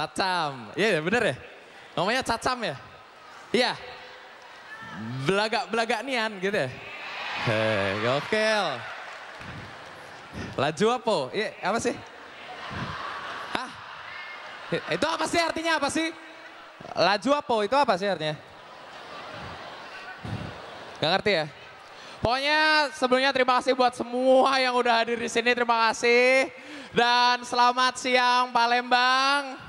Cacam. Iya yeah, bener ya? Namanya cacam ya? Iya. Belagak-belagak nian gitu ya? Hei, gokil. Laju apa? Iya, apa sih? Hah? Itu apa sih artinya apa sih? Laju apa? Itu apa sih artinya? Gak ngerti ya? Pokoknya sebelumnya terima kasih buat semua yang udah hadir di sini. Terima kasih. Dan selamat siang Palembang.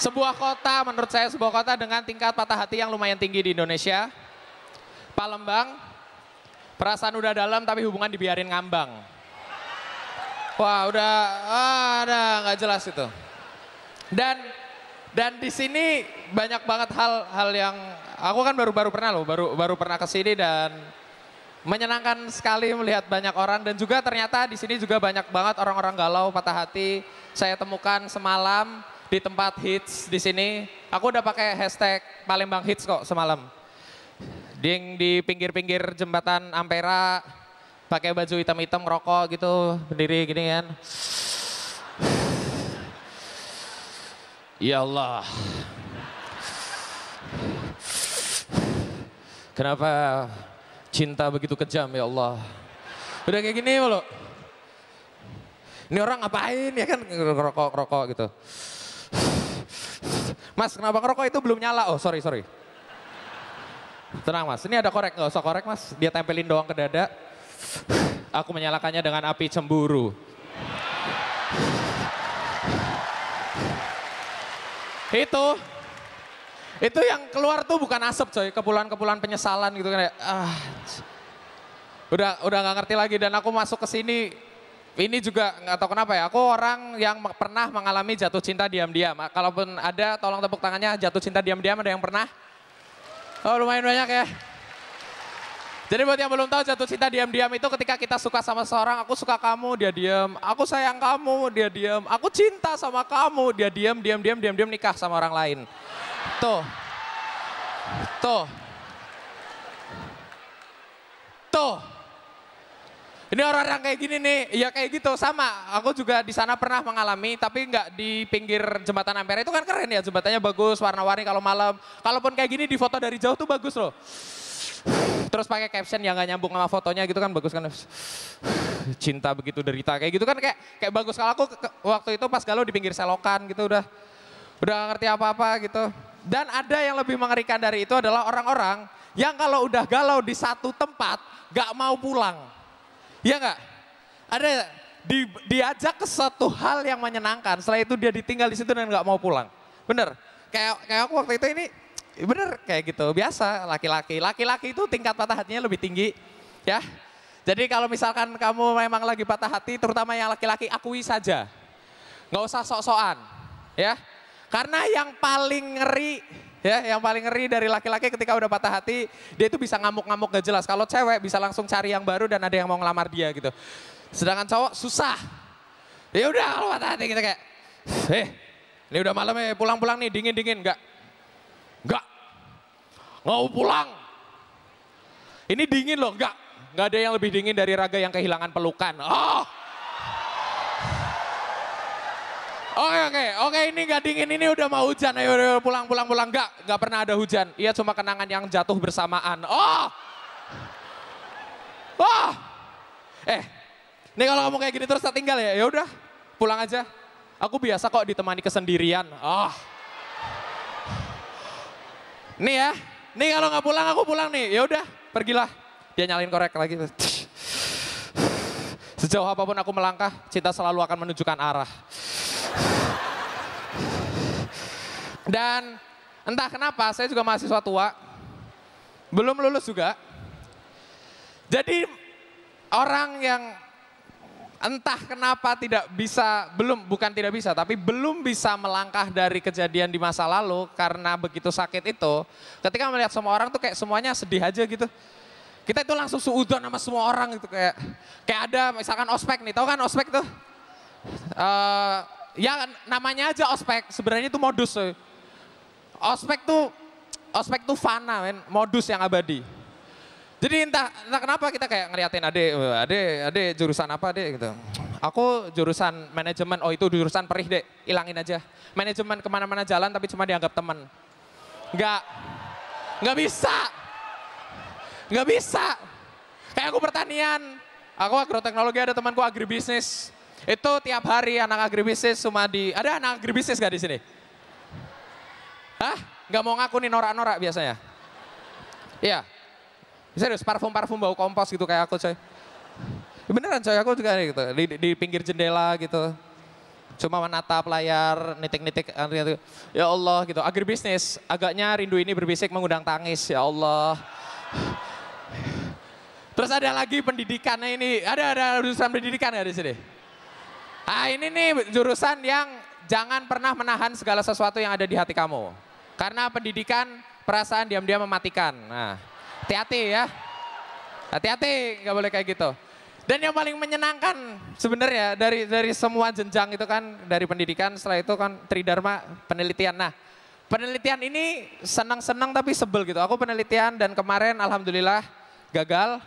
Sebuah kota, menurut saya sebuah kota dengan tingkat patah hati yang lumayan tinggi di Indonesia. Palembang, perasaan udah dalam tapi hubungan dibiarin ngambang. Wah udah, ah, nggak jelas itu. Dan dan di sini banyak banget hal-hal yang aku kan baru-baru pernah loh, baru baru pernah ke sini dan menyenangkan sekali melihat banyak orang dan juga ternyata di sini juga banyak banget orang-orang galau, patah hati. Saya temukan semalam di tempat hits di sini. Aku udah pakai hashtag Palembang Hits kok semalam. Ding di pinggir-pinggir jembatan Ampera pakai baju hitam-hitam rokok gitu berdiri gini kan. Ya Allah. Kenapa cinta begitu kejam ya Allah. Udah kayak gini loh. Ini orang ngapain ya kan rokok rokok gitu. Mas, kenapa ngerokok itu belum nyala? Oh, sorry, sorry. Tenang mas, ini ada korek, gak usah korek mas. Dia tempelin doang ke dada. Aku menyalakannya dengan api cemburu. itu, itu yang keluar tuh bukan asap coy, kepulan-kepulan penyesalan gitu kan ya. Ah, udah udah nggak ngerti lagi dan aku masuk ke sini ini juga nggak tahu kenapa ya, aku orang yang pernah mengalami jatuh cinta diam-diam. Ah, kalaupun ada, tolong tepuk tangannya jatuh cinta diam-diam, ada yang pernah? Oh lumayan banyak ya. Jadi buat yang belum tahu jatuh cinta diam-diam itu ketika kita suka sama seorang, aku suka kamu, dia diam. Aku sayang kamu, dia diam. Aku cinta sama kamu, dia diam, diam, diam, diam, diam nikah sama orang lain. Tuh. Tuh. Tuh. Ini orang-orang kayak gini nih, ya kayak gitu sama. Aku juga di sana pernah mengalami, tapi nggak di pinggir jembatan Ampera itu kan keren ya, jembatannya bagus, warna-warni kalau malam. Kalaupun kayak gini di foto dari jauh tuh bagus loh. Terus pakai caption yang nggak nyambung sama fotonya gitu kan bagus kan. Cinta begitu derita kayak gitu kan kayak kayak bagus kalau aku waktu itu pas galau di pinggir selokan gitu udah udah ngerti apa-apa gitu. Dan ada yang lebih mengerikan dari itu adalah orang-orang yang kalau udah galau di satu tempat gak mau pulang. Iya enggak? Ada di, diajak ke suatu hal yang menyenangkan, setelah itu dia ditinggal di situ dan enggak mau pulang. Bener. Kayak kayak aku waktu itu ini bener kayak gitu biasa laki-laki laki-laki itu tingkat patah hatinya lebih tinggi ya jadi kalau misalkan kamu memang lagi patah hati terutama yang laki-laki akui saja Enggak usah sok-sokan ya karena yang paling ngeri Ya, yang paling ngeri dari laki-laki ketika udah patah hati, dia itu bisa ngamuk-ngamuk gak jelas. Kalau cewek bisa langsung cari yang baru dan ada yang mau ngelamar dia gitu. Sedangkan cowok susah. Ya udah kalau patah hati kita gitu kayak, eh ini udah malam ya pulang-pulang nih dingin-dingin. Enggak. Enggak. Mau pulang. Ini dingin loh, enggak. Enggak ada yang lebih dingin dari raga yang kehilangan pelukan. Oh, Oke oke oke ini nggak dingin ini udah mau hujan ayo, ayo pulang pulang pulang nggak nggak pernah ada hujan iya cuma kenangan yang jatuh bersamaan oh oh eh ini kalau kamu kayak gini terus tak tinggal ya ya udah pulang aja aku biasa kok ditemani kesendirian oh nih ya nih kalau nggak pulang aku pulang nih ya udah pergilah dia nyalain korek lagi Sejauh apapun aku melangkah, cinta selalu akan menunjukkan arah. Dan entah kenapa saya juga mahasiswa tua, belum lulus juga. Jadi orang yang entah kenapa tidak bisa, belum bukan tidak bisa, tapi belum bisa melangkah dari kejadian di masa lalu karena begitu sakit itu, ketika melihat semua orang tuh kayak semuanya sedih aja gitu. Kita itu langsung suudon sama semua orang gitu kayak kayak ada misalkan ospek nih, tahu kan ospek tuh? Uh, ya namanya aja ospek, sebenarnya itu modus ospek tuh ospek tuh fana men, modus yang abadi. Jadi entah, entah kenapa kita kayak ngeliatin ade, ade, ade jurusan apa ade gitu. Aku jurusan manajemen, oh itu jurusan perih deh, ilangin aja. Manajemen kemana-mana jalan tapi cuma dianggap temen Enggak, enggak bisa, enggak bisa. Kayak aku pertanian, aku agroteknologi ada temanku agribisnis. Itu tiap hari anak agribisnis cuma di, ada anak agribisnis gak di sini? Hah? Gak mau ngaku nih norak-norak biasanya. Iya. Serius, parfum-parfum bau kompos gitu kayak aku coy. Beneran coy, aku juga gitu. Di, di pinggir jendela gitu. Cuma menatap layar, nitik-nitik. Kan, ya Allah gitu. Agribisnis, agaknya rindu ini berbisik mengundang tangis. Ya Allah. Terus ada lagi pendidikannya ini. Ada ada jurusan pendidikan nggak di sini? Ah ini nih jurusan yang jangan pernah menahan segala sesuatu yang ada di hati kamu. Karena pendidikan perasaan diam-diam mematikan. Nah, hati-hati ya. Hati-hati, nggak boleh kayak gitu. Dan yang paling menyenangkan sebenarnya dari dari semua jenjang itu kan dari pendidikan setelah itu kan tridharma penelitian. Nah, penelitian ini senang-senang tapi sebel gitu. Aku penelitian dan kemarin alhamdulillah gagal.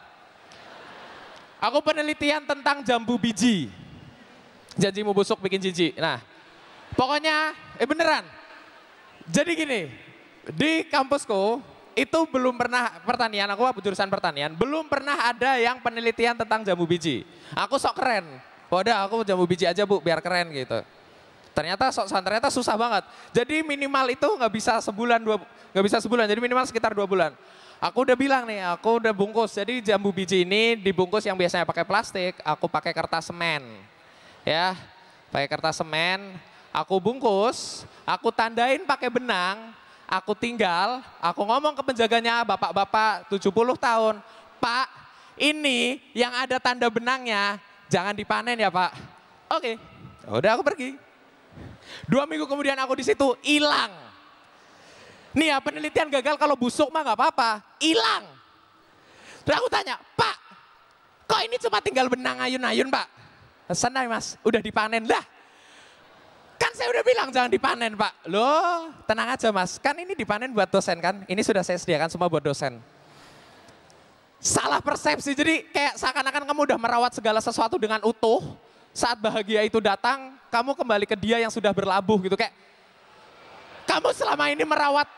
Aku penelitian tentang jambu biji. Janjimu busuk bikin jijik. Nah, pokoknya eh beneran jadi gini, di kampusku itu belum pernah pertanian, aku apa jurusan pertanian, belum pernah ada yang penelitian tentang jambu biji. Aku sok keren, udah aku jambu biji aja bu biar keren gitu. Ternyata sok ternyata susah banget. Jadi minimal itu nggak bisa sebulan dua nggak bisa sebulan. Jadi minimal sekitar dua bulan. Aku udah bilang nih, aku udah bungkus. Jadi jambu biji ini dibungkus yang biasanya pakai plastik, aku pakai kertas semen. Ya, pakai kertas semen aku bungkus, aku tandain pakai benang, aku tinggal, aku ngomong ke penjaganya, bapak-bapak 70 tahun, Pak, ini yang ada tanda benangnya, jangan dipanen ya Pak. Oke, udah aku pergi. Dua minggu kemudian aku di situ hilang. Nih ya penelitian gagal kalau busuk mah nggak apa-apa, hilang. Terus aku tanya, Pak, kok ini cuma tinggal benang ayun-ayun Pak? Senang mas, udah dipanen lah. Kan saya udah bilang jangan dipanen pak. Loh tenang aja mas, kan ini dipanen buat dosen kan. Ini sudah saya sediakan semua buat dosen. Salah persepsi, jadi kayak seakan-akan kamu udah merawat segala sesuatu dengan utuh. Saat bahagia itu datang, kamu kembali ke dia yang sudah berlabuh gitu. Kayak kamu selama ini merawat,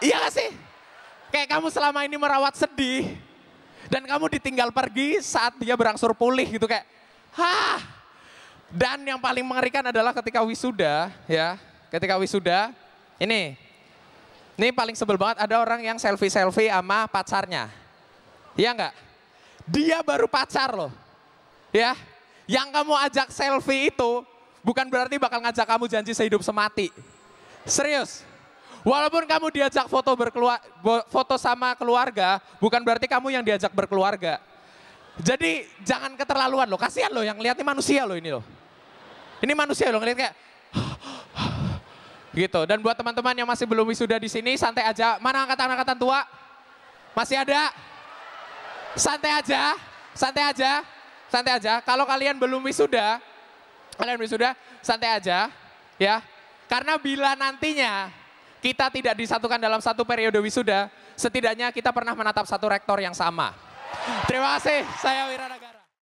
iya gak sih? Kayak kamu selama ini merawat sedih. Dan kamu ditinggal pergi saat dia berangsur pulih gitu kayak, hah dan yang paling mengerikan adalah ketika wisuda, ya, ketika wisuda, ini, ini paling sebel banget ada orang yang selfie-selfie sama pacarnya. Iya enggak? Dia baru pacar loh. Ya, yang kamu ajak selfie itu bukan berarti bakal ngajak kamu janji sehidup semati. Serius. Walaupun kamu diajak foto berkeluar foto sama keluarga, bukan berarti kamu yang diajak berkeluarga. Jadi jangan keterlaluan loh, kasihan loh yang lihat ini manusia loh ini loh. Ini manusia loh ngeliat kayak gitu. Dan buat teman-teman yang masih belum wisuda di sini, santai aja. Mana angkatan-angkatan tua? Masih ada? Santai aja, santai aja, santai aja. Kalau kalian belum wisuda, kalian wisuda, santai aja, ya. Karena bila nantinya kita tidak disatukan dalam satu periode wisuda, setidaknya kita pernah menatap satu rektor yang sama. Trebase, Saya Virana.